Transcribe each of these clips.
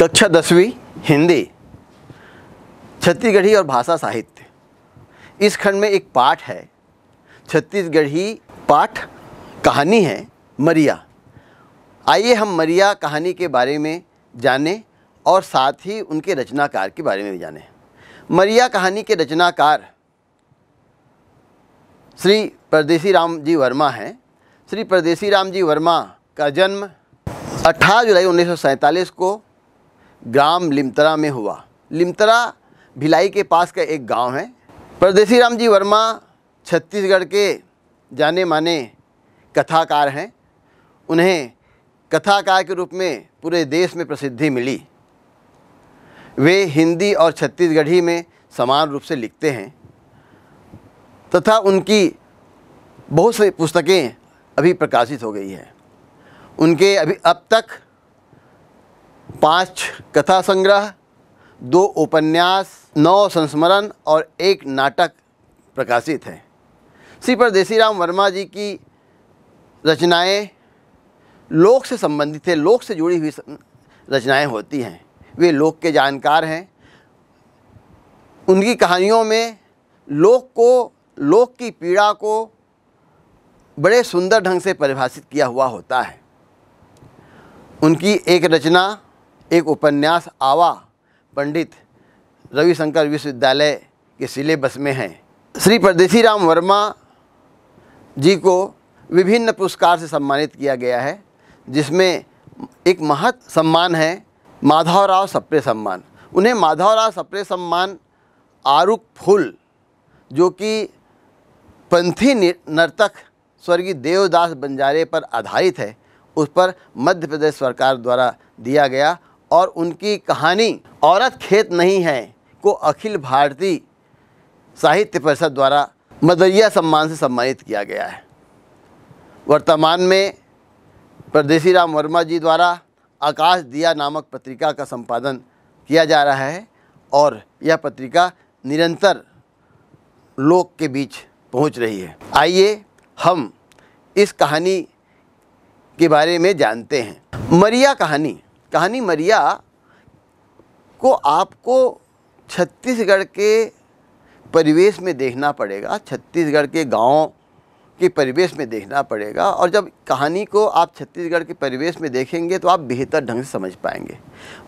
कक्षा दसवीं हिंदी छत्तीसगढ़ी और भाषा साहित्य इस खंड में एक पाठ है छत्तीसगढ़ी पाठ कहानी है मरिया आइए हम मरिया कहानी के बारे में जानें और साथ ही उनके रचनाकार के बारे में भी जानें मरिया कहानी के रचनाकार श्री परदेसी राम जी वर्मा हैं श्री परदेसी राम जी वर्मा का जन्म 18 जुलाई उन्नीस को ग्राम लिमतरा में हुआ लिमतरा भिलाई के पास का एक गांव है परदेसी राम जी वर्मा छत्तीसगढ़ के जाने माने कथाकार हैं उन्हें कथाकार के रूप में पूरे देश में प्रसिद्धि मिली वे हिंदी और छत्तीसगढ़ी में समान रूप से लिखते हैं तथा उनकी बहुत सी पुस्तकें अभी प्रकाशित हो गई हैं उनके अभी अब तक पाँच कथा संग्रह दो उपन्यास नौ संस्मरण और एक नाटक प्रकाशित है श्री राम वर्मा जी की रचनाएं लोक से संबंधित है लोक से जुड़ी हुई रचनाएं होती हैं वे लोक के जानकार हैं उनकी कहानियों में लोक को लोक की पीड़ा को बड़े सुंदर ढंग से परिभाषित किया हुआ होता है उनकी एक रचना एक उपन्यास आवा पंडित रविशंकर विश्वविद्यालय के सिलेबस में है श्री परदेसी राम वर्मा जी को विभिन्न पुरस्कार से सम्मानित किया गया है जिसमें एक महत सम्मान है माधवराव सप्रे सम्मान उन्हें माधवराव सप्रे सम्मान आरुक फूल जो कि पंथी नर्तक स्वर्गीय देवदास बंजारे पर आधारित है उस पर मध्य प्रदेश सरकार द्वारा दिया गया और उनकी कहानी औरत खेत नहीं है को अखिल भारतीय साहित्य परिषद द्वारा मदरिया सम्मान से सम्मानित किया गया है वर्तमान में परदेसी राम वर्मा जी द्वारा आकाश दिया नामक पत्रिका का संपादन किया जा रहा है और यह पत्रिका निरंतर लोक के बीच पहुंच रही है आइए हम इस कहानी के बारे में जानते हैं मरिया कहानी कहानी मरिया को आपको छत्तीसगढ़ के परिवेश में देखना पड़ेगा छत्तीसगढ़ के गाँव के परिवेश में देखना पड़ेगा और जब कहानी को आप छत्तीसगढ़ के परिवेश में देखेंगे तो आप बेहतर ढंग से समझ पाएंगे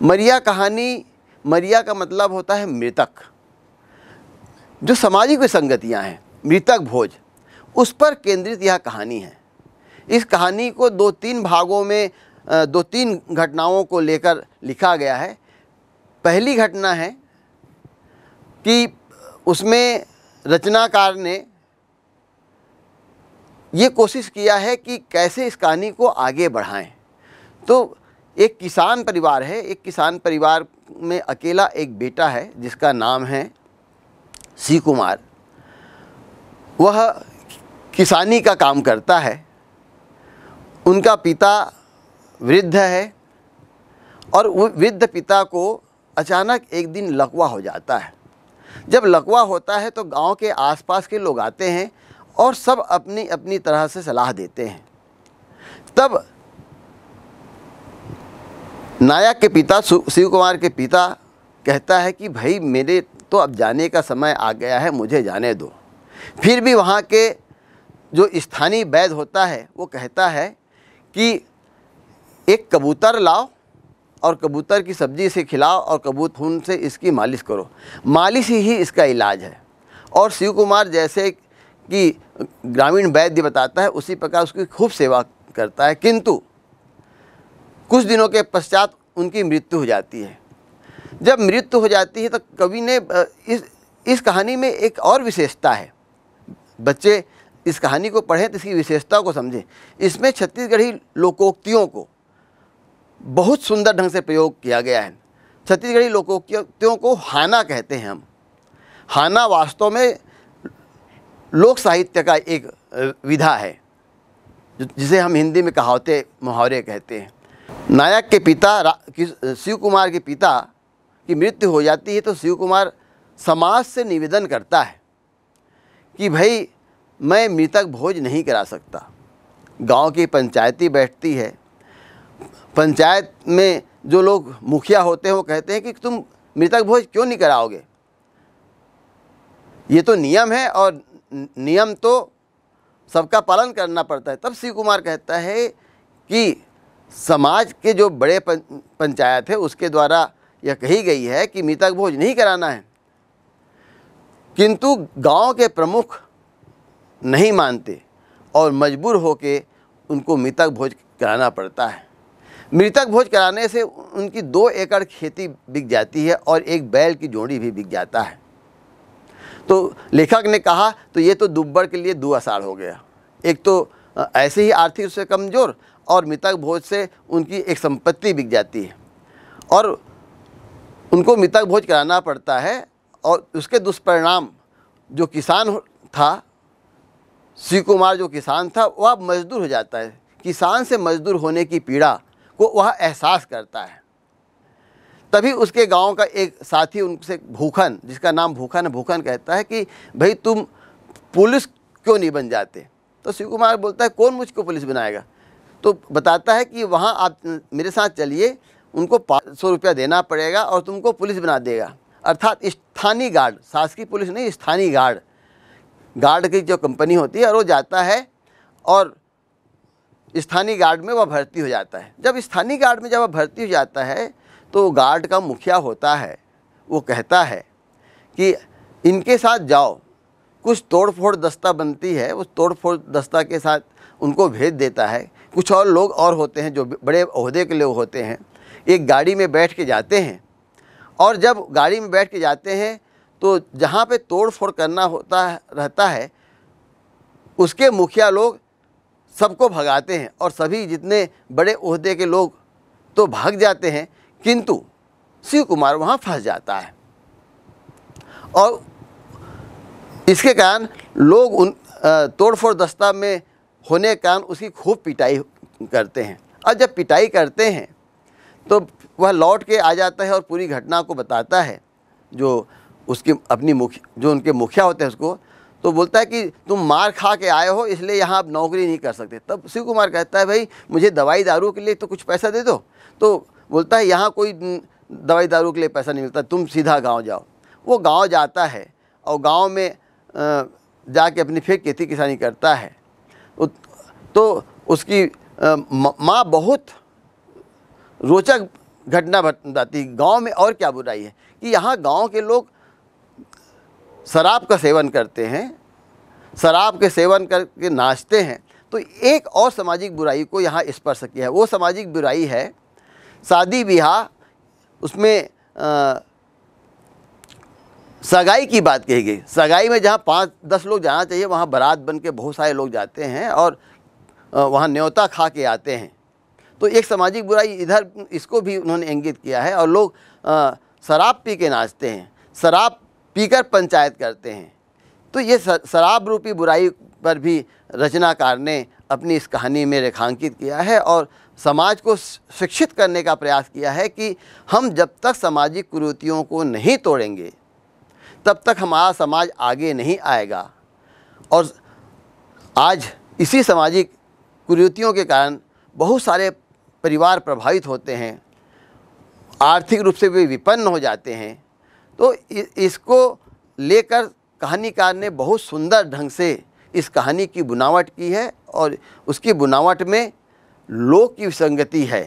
मरिया कहानी मरिया का मतलब होता है मृतक जो सामाजिक विसंगतियाँ हैं मृतक भोज उस पर केंद्रित यह कहानी है इस कहानी को दो तीन भागों में दो तीन घटनाओं को लेकर लिखा गया है पहली घटना है कि उसमें रचनाकार ने ये कोशिश किया है कि कैसे इस कहानी को आगे बढ़ाएं तो एक किसान परिवार है एक किसान परिवार में अकेला एक बेटा है जिसका नाम है सी कुमार वह किसानी का काम करता है उनका पिता वृद्ध है और वो वृद्ध पिता को अचानक एक दिन लकवा हो जाता है जब लकवा होता है तो गांव के आसपास के लोग आते हैं और सब अपनी अपनी तरह से सलाह देते हैं तब नायक के पिता शिव कुमार के पिता कहता है कि भाई मेरे तो अब जाने का समय आ गया है मुझे जाने दो फिर भी वहाँ के जो स्थानीय वैद होता है वो कहता है कि एक कबूतर लाओ और कबूतर की सब्ज़ी इसे खिलाओ और कबूतर खून से इसकी मालिश करो मालिश ही इसका इलाज है और शिव कुमार जैसे कि ग्रामीण वैद्य बताता है उसी प्रकार उसकी खूब सेवा करता है किंतु कुछ दिनों के पश्चात उनकी मृत्यु हो जाती है जब मृत्यु हो जाती है तो कवि ने इस इस कहानी में एक और विशेषता है बच्चे इस कहानी को पढ़ें तो इसकी विशेषता को समझें इसमें छत्तीसगढ़ी लोकोक्तियों को बहुत सुंदर ढंग से प्रयोग किया गया है छत्तीसगढ़ी लोकोक्तियों को हाना कहते हैं हम हाना वास्तव में लोक साहित्य का एक विधा है जिसे हम हिंदी में कहावते मुहावरे कहते हैं नायक के पिता शिव कुमार के पिता की मृत्यु हो जाती है तो शिव कुमार समाज से निवेदन करता है कि भाई मैं मृतक भोज नहीं करा सकता गांव की पंचायती बैठती है पंचायत में जो लोग मुखिया होते हैं वो कहते हैं कि तुम मृतक भोज क्यों नहीं कराओगे ये तो नियम है और नियम तो सबका पालन करना पड़ता है तब शिव कुमार कहता है कि समाज के जो बड़े पंचायत है उसके द्वारा यह कही गई है कि मृतक भोज नहीं कराना है किंतु गांव के प्रमुख नहीं मानते और मजबूर होकर उनको मृतक भोज कराना पड़ता है मृतक भोज कराने से उनकी दो एकड़ खेती बिक जाती है और एक बैल की जोड़ी भी बिक जाता है तो लेखक ने कहा तो ये तो दुब्बड़ के लिए दो आसार हो गया एक तो ऐसे ही आर्थिक रूप से कमज़ोर और मृतक भोज से उनकी एक संपत्ति बिक जाती है और उनको मृतक भोज कराना पड़ता है और उसके दुष्परिणाम जो किसान था शिव कुमार जो किसान था वह मजदूर हो जाता है किसान से मजदूर होने की पीड़ा को वह एहसास करता है तभी उसके गांव का एक साथी उनसे भूखन जिसका नाम भूखन है भूखन कहता है कि भाई तुम पुलिस क्यों नहीं बन जाते तो शिव कुमार बोलता है कौन मुझको पुलिस बनाएगा तो बताता है कि वहाँ आप मेरे साथ चलिए उनको पाँच सौ रुपया देना पड़ेगा और तुमको पुलिस बना देगा अर्थात स्थानीय गार्ड शासकीय पुलिस नहीं स्थानीय गार्ड गार्ड की जो कंपनी होती है और वो जाता है और स्थानीय गार्ड में वह भर्ती हो जाता है जब स्थानीय गार्ड में जब वह भर्ती हो जाता है तो गार्ड का मुखिया होता है वो कहता है कि इनके साथ जाओ कुछ तोड़ फोड़ दस्ता बनती है उस तोड़ फोड़ दस्ता के साथ उनको भेज देता है कुछ और लोग और होते हैं जो बड़े अहदे के लोग होते हैं एक गाड़ी में बैठ के जाते हैं और जब गाड़ी में बैठ के जाते हैं तो जहाँ पे तोड़ फोड़ करना होता रहता है उसके मुखिया लोग सबको भगाते हैं और सभी जितने बड़े उहदे के लोग तो भाग जाते हैं किंतु शिव कुमार वहाँ फंस जाता है और इसके कारण लोग उन तोड़फोड़ दस्ता में होने के कारण उसकी खूब पिटाई करते हैं और जब पिटाई करते हैं तो वह लौट के आ जाता है और पूरी घटना को बताता है जो उसके अपनी मुख्य जो उनके मुखिया होते हैं उसको तो बोलता है कि तुम मार खा के आए हो इसलिए यहाँ आप नौकरी नहीं कर सकते तब शिव कुमार कहता है भाई मुझे दवाई दारू के लिए तो कुछ पैसा दे दो तो बोलता है यहाँ कोई दवाई दारू के लिए पैसा नहीं मिलता तुम सीधा गाँव जाओ वो गाँव जाता है और गाँव में जाके अपनी फिर खेती किसानी करता है तो उसकी माँ बहुत रोचक घटना बताती गांव में और क्या बुराई है कि यहाँ गांव के लोग शराब का सेवन करते हैं शराब के सेवन करके नाचते हैं तो एक और सामाजिक बुराई को यहाँ स्पर्श किया है वो सामाजिक बुराई है शादी ब्याह उसमें आ, सगाई की बात कही गई सगाई में जहाँ पाँच दस लोग जाना चाहिए वहाँ बारात बन के बहुत सारे लोग जाते हैं और वहाँ न्योता खा के आते हैं तो एक सामाजिक बुराई इधर इसको भी उन्होंने इंगित किया है और लोग शराब पी के नाचते हैं शराब पीकर पंचायत करते हैं तो ये शराब रूपी बुराई पर भी रचनाकार ने अपनी इस कहानी में रेखांकित किया है और समाज को शिक्षित करने का प्रयास किया है कि हम जब तक सामाजिक कुरीतियों को नहीं तोड़ेंगे तब तक हमारा समाज आगे नहीं आएगा और आज इसी सामाजिक कुरीतियों के कारण बहुत सारे परिवार प्रभावित होते हैं आर्थिक रूप से भी विपन्न हो जाते हैं तो इसको लेकर कहानीकार ने बहुत सुंदर ढंग से इस कहानी की बुनावट की है और उसकी बुनावट में लोक की संगति है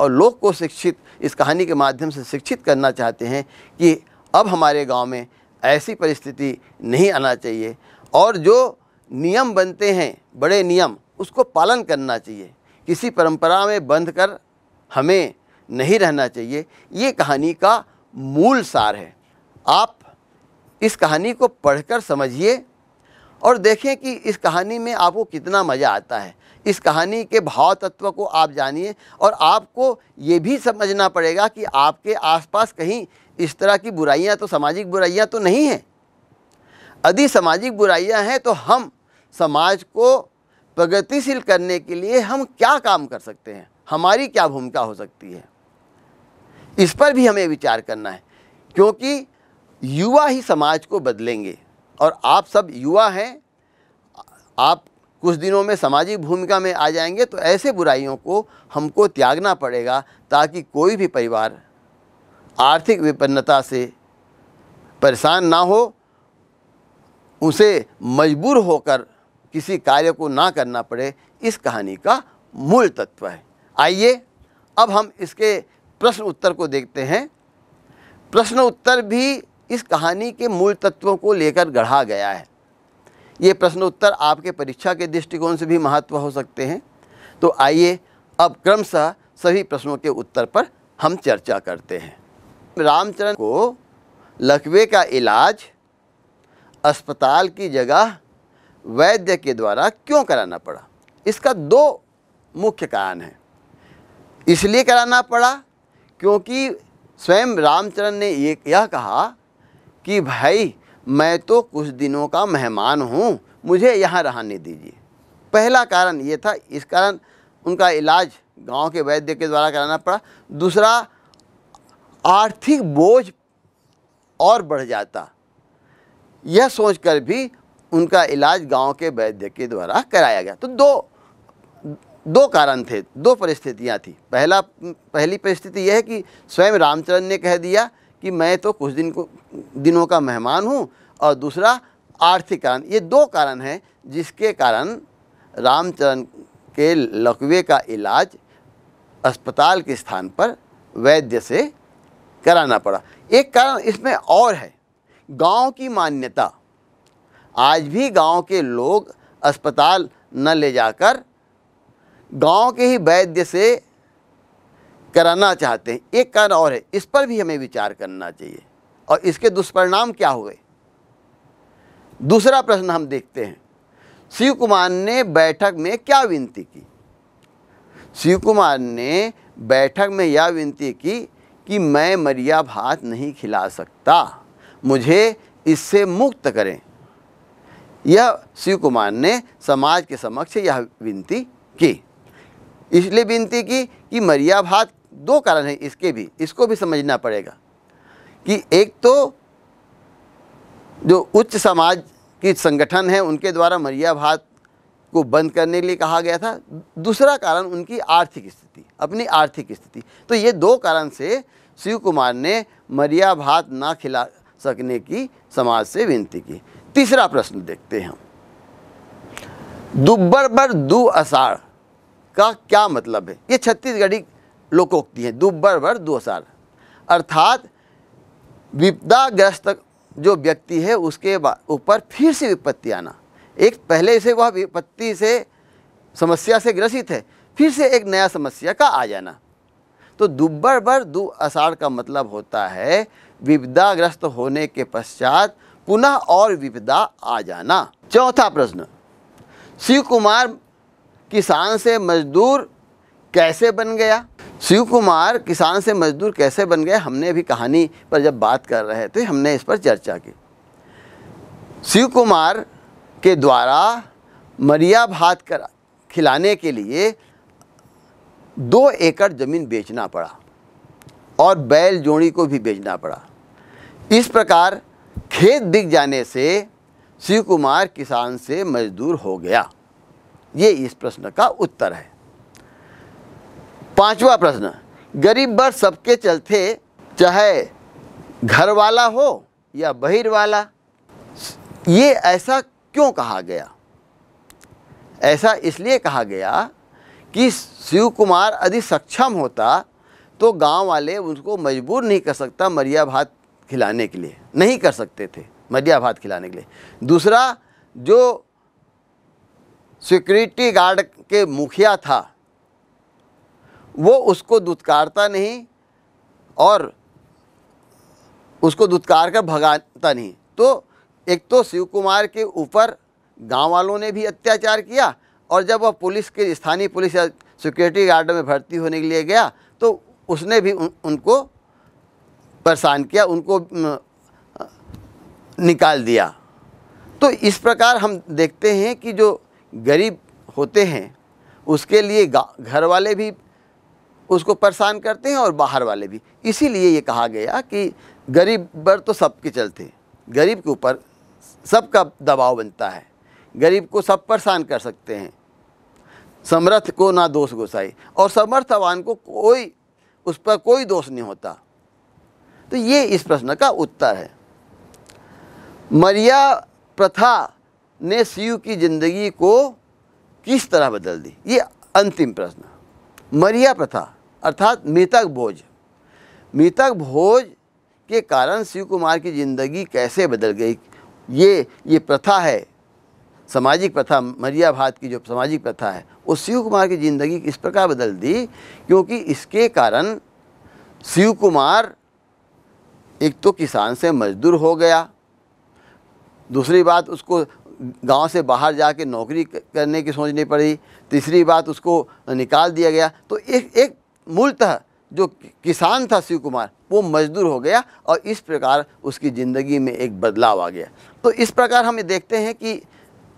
और लोग को शिक्षित इस कहानी के माध्यम से शिक्षित करना चाहते हैं कि अब हमारे गांव में ऐसी परिस्थिति नहीं आना चाहिए और जो नियम बनते हैं बड़े नियम उसको पालन करना चाहिए किसी परंपरा में बंध कर हमें नहीं रहना चाहिए ये कहानी का मूल सार है आप इस कहानी को पढ़कर समझिए और देखें कि इस कहानी में आपको कितना मज़ा आता है इस कहानी के भाव तत्व को आप जानिए और आपको ये भी समझना पड़ेगा कि आपके आसपास कहीं इस तरह की बुराइयां तो सामाजिक बुराइयां तो नहीं हैं यदि सामाजिक बुराइयां हैं तो हम समाज को प्रगतिशील करने के लिए हम क्या काम कर सकते हैं हमारी क्या भूमिका हो सकती है इस पर भी हमें विचार करना है क्योंकि युवा ही समाज को बदलेंगे और आप सब युवा हैं आप कुछ दिनों में सामाजिक भूमिका में आ जाएंगे तो ऐसे बुराइयों को हमको त्यागना पड़ेगा ताकि कोई भी परिवार आर्थिक विपन्नता से परेशान ना हो उसे मजबूर होकर किसी कार्य को ना करना पड़े इस कहानी का मूल तत्व है आइए अब हम इसके प्रश्न उत्तर को देखते हैं प्रश्न उत्तर भी इस कहानी के मूल तत्वों को लेकर गढ़ा गया है ये प्रश्नोत्तर आपके परीक्षा के दृष्टिकोण से भी महत्व हो सकते हैं तो आइए अब क्रमशः सभी प्रश्नों के उत्तर पर हम चर्चा करते हैं रामचरण को लकवे का इलाज अस्पताल की जगह वैद्य के द्वारा क्यों कराना पड़ा इसका दो मुख्य कारण है इसलिए कराना पड़ा क्योंकि स्वयं रामचरण ने यह कहा कि भाई मैं तो कुछ दिनों का मेहमान हूँ मुझे यहाँ रहने दीजिए पहला कारण ये था इस कारण उनका इलाज गांव के वैद्य के द्वारा कराना पड़ा दूसरा आर्थिक बोझ और बढ़ जाता यह सोचकर भी उनका इलाज गांव के वैद्य के द्वारा कराया गया तो दो दो कारण थे दो परिस्थितियाँ थी पहला पहली परिस्थिति यह है कि स्वयं रामचरण ने कह दिया कि मैं तो कुछ दिन को दिनों का मेहमान हूँ और दूसरा आर्थिक कारण ये दो कारण हैं जिसके कारण रामचरण के लकवे का इलाज अस्पताल के स्थान पर वैद्य से कराना पड़ा एक कारण इसमें और है गांव की मान्यता आज भी गांव के लोग अस्पताल न ले जाकर गांव के ही वैद्य से कराना चाहते हैं एक कारण और है इस पर भी हमें विचार करना चाहिए और इसके दुष्परिणाम क्या हुए दूसरा प्रश्न हम देखते हैं शिव कुमार ने बैठक में क्या विनती की शिव कुमार ने बैठक में यह विनती की कि मैं मरिया भात नहीं खिला सकता मुझे इससे मुक्त करें यह शिव कुमार ने समाज के समक्ष यह विनती की इसलिए विनती की कि मरिया भात दो कारण है इसके भी इसको भी समझना पड़ेगा कि एक तो जो उच्च समाज की संगठन है उनके द्वारा मरिया भात को बंद करने के लिए कहा गया था दूसरा कारण उनकी आर्थिक स्थिति अपनी आर्थिक स्थिति तो ये दो कारण से शिव कुमार ने मरिया भात ना खिला सकने की समाज से विनती की तीसरा प्रश्न देखते हैं दुब्बर बर दु आषाढ़ का क्या मतलब है ये छत्तीसगढ़ी लोकोक्ति है दुब्बर भर दो साल अर्थात विपदाग्रस्त जो व्यक्ति है उसके ऊपर फिर से विपत्ति आना एक पहले से वह विपत्ति से समस्या से ग्रसित है फिर से एक नया समस्या का आ जाना तो दुब्बर भर दु आषाढ़ का मतलब होता है विपदाग्रस्त होने के पश्चात पुनः और विपदा आ जाना चौथा प्रश्न शिव कुमार किसान से मजदूर कैसे बन गया शिव कुमार किसान से मजदूर कैसे बन गए हमने भी कहानी पर जब बात कर रहे थे तो हमने इस पर चर्चा की शिव कुमार के द्वारा मरिया भात करा खिलाने के लिए दो एकड़ ज़मीन बेचना पड़ा और बैल जोड़ी को भी बेचना पड़ा इस प्रकार खेत बिक जाने से शिव कुमार किसान से मजदूर हो गया ये इस प्रश्न का उत्तर है पांचवा प्रश्न गरीब बर सबके चलते चाहे घर वाला हो या बहिर वाला ये ऐसा क्यों कहा गया ऐसा इसलिए कहा गया कि शिव कुमार यदि सक्षम होता तो गांव वाले उसको मजबूर नहीं कर सकता मरिया भात खिलाने के लिए नहीं कर सकते थे मरिया भात खिलाने के लिए दूसरा जो सिक्योरिटी गार्ड के मुखिया था वो उसको दुत्कारता नहीं और उसको दुत्कार कर भगाता नहीं तो एक तो शिव कुमार के ऊपर गांव वालों ने भी अत्याचार किया और जब वह पुलिस के स्थानीय पुलिस या सिक्योरिटी गार्ड में भर्ती होने के लिए गया तो उसने भी उन, उनको परेशान किया उनको निकाल दिया तो इस प्रकार हम देखते हैं कि जो गरीब होते हैं उसके लिए घर वाले भी उसको परेशान करते हैं और बाहर वाले भी इसीलिए ये कहा गया कि गरीब पर तो सबके चलते गरीब के ऊपर सबका दबाव बनता है गरीब को सब परेशान कर सकते हैं समर्थ को ना दोष गोसाई और समर्थवान को कोई उस पर कोई दोष नहीं होता तो ये इस प्रश्न का उत्तर है मरिया प्रथा ने शिव की जिंदगी को किस तरह बदल दी ये अंतिम प्रश्न मरिया प्रथा अर्थात मृतक भोज मृतक भोज के कारण शिव कुमार की ज़िंदगी कैसे बदल गई ये ये प्रथा है सामाजिक प्रथा मरिया भात की जो सामाजिक प्रथा है वो शिव कुमार की ज़िंदगी किस प्रकार बदल दी क्योंकि इसके कारण शिव कुमार एक तो किसान से मजदूर हो गया दूसरी बात उसको गांव से बाहर जाके नौकरी करने की सोचनी पड़ी तीसरी बात उसको निकाल दिया गया तो एक एक मूलतः जो किसान था शिव कुमार वो मजदूर हो गया और इस प्रकार उसकी ज़िंदगी में एक बदलाव आ गया तो इस प्रकार हम देखते हैं कि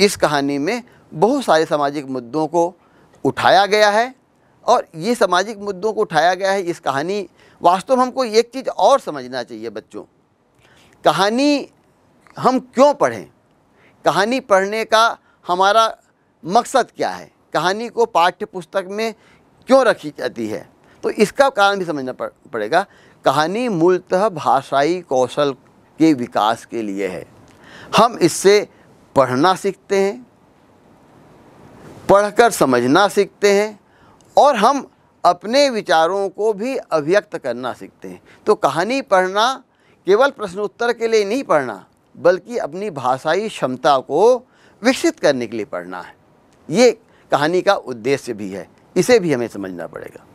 इस कहानी में बहुत सारे सामाजिक मुद्दों को उठाया गया है और ये सामाजिक मुद्दों को उठाया गया है इस कहानी वास्तव में हमको एक चीज़ और समझना चाहिए बच्चों कहानी हम क्यों पढ़ें कहानी पढ़ने का हमारा मकसद क्या है कहानी को पाठ्य पुस्तक में क्यों रखी जाती है तो इसका कारण भी समझना पड़ेगा कहानी मूलतः भाषाई कौशल के विकास के लिए है हम इससे पढ़ना सीखते हैं पढ़कर समझना सीखते हैं और हम अपने विचारों को भी अभिव्यक्त करना सीखते हैं तो कहानी पढ़ना केवल प्रश्नोत्तर के लिए नहीं पढ़ना बल्कि अपनी भाषाई क्षमता को विकसित करने के लिए पढ़ना है ये कहानी का उद्देश्य भी है इसे भी हमें समझना पड़ेगा